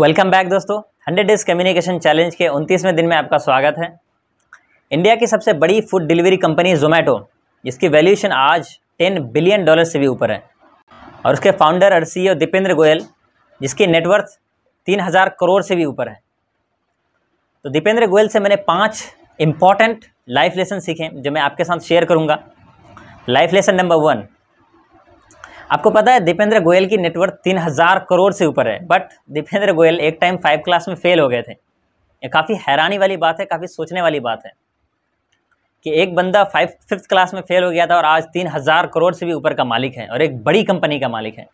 welcome back दोस्तों 100 days communication challenge के 29वें दिन में आपका स्वागत है इंडिया की सबसे बड़ी फूड डिलीवरी कंपनी जोमेटो जिसकी वैल्यूएशन आज 10 बिलियन डॉलर से भी ऊपर है और उसके फाउंडर और सी दीपेंद्र गोयल जिसकी नेटवर्थ हज़ार करोड़ से भी ऊपर है तो दीपेंद्र गोयल से मैंने पाँच इम्पॉर्टेंट लाइफ लेसन सीखे जो मैं आपके साथ शेयर करूँगा लाइफ लेसन नंबर वन आपको पता है दीपेंद्र गोयल की नेटवर्थ तीन हज़ार करोड़ से ऊपर है बट दीपेंद्र गोयल एक टाइम फाइव क्लास में फेल हो गए थे ये काफ़ी हैरानी वाली बात है काफ़ी सोचने वाली बात है कि एक बंदा फाइव फिफ्थ क्लास में फेल हो गया था और आज तीन हज़ार करोड़ से भी ऊपर का मालिक है और एक बड़ी कंपनी का मालिक है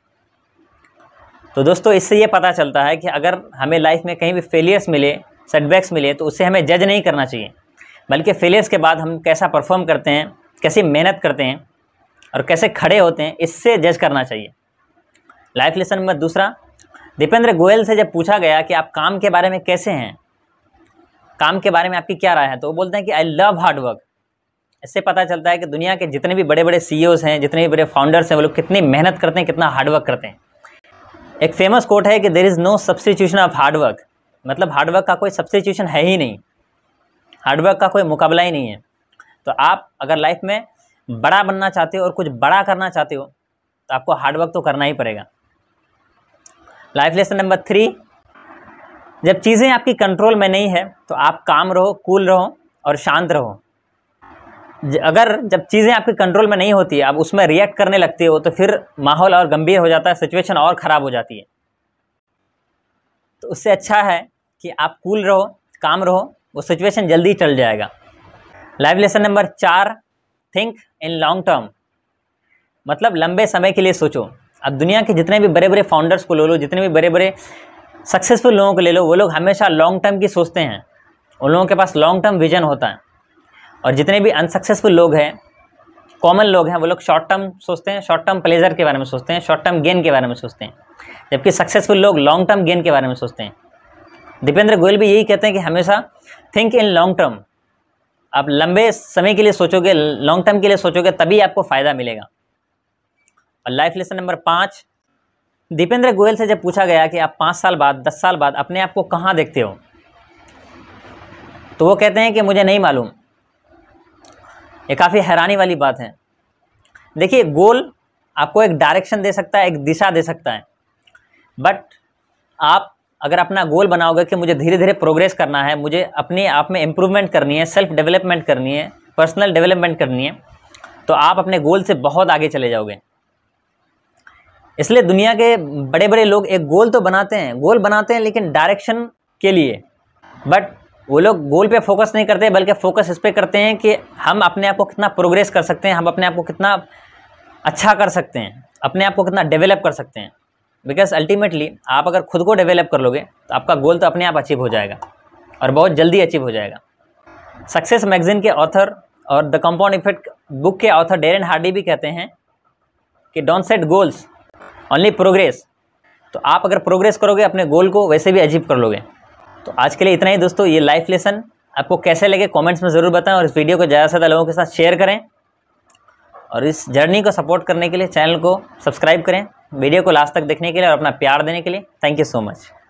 तो दोस्तों इससे ये पता चलता है कि अगर हमें लाइफ में कहीं भी फेलियर्स मिले सेटबैक्स मिले तो उससे हमें जज नहीं करना चाहिए बल्कि फेलियर्स के बाद हम कैसा परफॉर्म करते हैं कैसी मेहनत करते हैं और कैसे खड़े होते हैं इससे जज करना चाहिए लाइफ लेसन नंबर दूसरा दीपेंद्र गोयल से जब पूछा गया कि आप काम के बारे में कैसे हैं काम के बारे में आपकी क्या राय है तो वो बोलते हैं कि आई लव हार्डवर्क इससे पता चलता है कि दुनिया के जितने भी बड़े बड़े सी हैं जितने भी बड़े फाउंडर्स हैं वो लोग कितनी मेहनत करते हैं कितना हार्डवर्क करते हैं एक फेमस कोट है कि there is no substitution of hard work मतलब हार्डवर्क का कोई सब्सटीट्यूशन है ही नहीं हार्डवर्क का कोई मुकाबला ही नहीं है तो आप अगर लाइफ में बड़ा बनना चाहते हो और कुछ बड़ा करना चाहते हो तो आपको हार्डवर्क तो करना ही पड़ेगा लाइफ लेसन नंबर थ्री जब चीज़ें आपकी कंट्रोल में नहीं है तो आप काम रहो कूल रहो और शांत रहो अगर जब चीज़ें आपके कंट्रोल में नहीं होती आप उसमें रिएक्ट करने लगते हो तो फिर माहौल और गंभीर हो जाता है सिचुएशन और ख़राब हो जाती है तो उससे अच्छा है कि आप कूल रहो काम रहो वो सिचुएशन जल्दी चल जाएगा लाइव लेसन नंबर चार थिंक इन लॉन्ग टर्म मतलब लंबे समय के लिए सोचो अब दुनिया के जितने भी बड़े बड़े फाउंडर्स को ले लो जितने भी बड़े बड़े सक्सेसफुल लोगों को ले लो वो लोग हमेशा लॉन्ग टर्म की सोचते हैं उन लोगों के पास लॉन्ग टर्म विजन होता है और जितने भी अनसक्सेसफुल लोग हैं कॉमन लोग हैं वो लोग शॉर्ट टर्म सोचते हैं शॉर्ट टर्म प्लेजर के बारे में सोचते हैं शॉर्ट टर्म गेन के बारे में सोचते हैं जबकि सक्सेसफुल लोग लॉन्ग टर्म गेन के बारे में सोचते हैं दीपेंद्र गोयल भी यही कहते हैं कि हमेशा थिंक इन लॉन्ग टर्म आप लंबे समय के लिए सोचोगे लॉन्ग टर्म के लिए सोचोगे तभी आपको फ़ायदा मिलेगा और लाइफ लेसन नंबर पाँच दीपेंद्र गोयल से जब पूछा गया कि आप पाँच साल बाद दस साल बाद अपने आप को कहाँ देखते हो तो वो कहते हैं कि मुझे नहीं मालूम ये काफ़ी हैरानी वाली बात है देखिए गोल आपको एक डायरेक्शन दे सकता है एक दिशा दे सकता है बट आप अगर अपना गोल बनाओगे कि मुझे धीरे धीरे प्रोग्रेस करना है मुझे अपने आप में इम्प्रूवमेंट करनी है सेल्फ डेवलपमेंट करनी है पर्सनल डेवलपमेंट करनी है तो आप अपने गोल से बहुत आगे चले जाओगे इसलिए दुनिया के बड़े बड़े लोग एक गोल तो बनाते हैं गोल बनाते हैं लेकिन डायरेक्शन के लिए बट वो लोग गोल पे फोकस नहीं करते बल्कि फोकस इस पर करते हैं कि हम अपने आप को कितना प्रोग्रेस कर सकते हैं हम अपने आप को कितना अच्छा कर सकते हैं अपने आप को कितना डेवलप कर सकते हैं बिकॉज अल्टीमेटली आप अगर खुद को डेवलप कर लोगे तो आपका गोल तो अपने आप अचीव हो जाएगा और बहुत जल्दी अचीव हो जाएगा सक्सेस मैगजीन के ऑथर और द कंपाउंड इफेक्ट बुक के ऑथर डेरन हार्डी भी कहते हैं कि don't set goals only progress तो आप अगर प्रोग्रेस करोगे अपने गोल को वैसे भी अचीव कर लोगे तो आज के लिए इतना ही दोस्तों ये लाइफ लेसन आपको कैसे लगे कमेंट्स में ज़रूर बताएं और इस वीडियो को ज़्यादा से ज़्यादा लोगों के साथ शेयर करें और इस जर्नी को सपोर्ट करने के लिए चैनल को सब्सक्राइब करें वीडियो को लास्ट तक देखने के लिए और अपना प्यार देने के लिए थैंक यू सो मच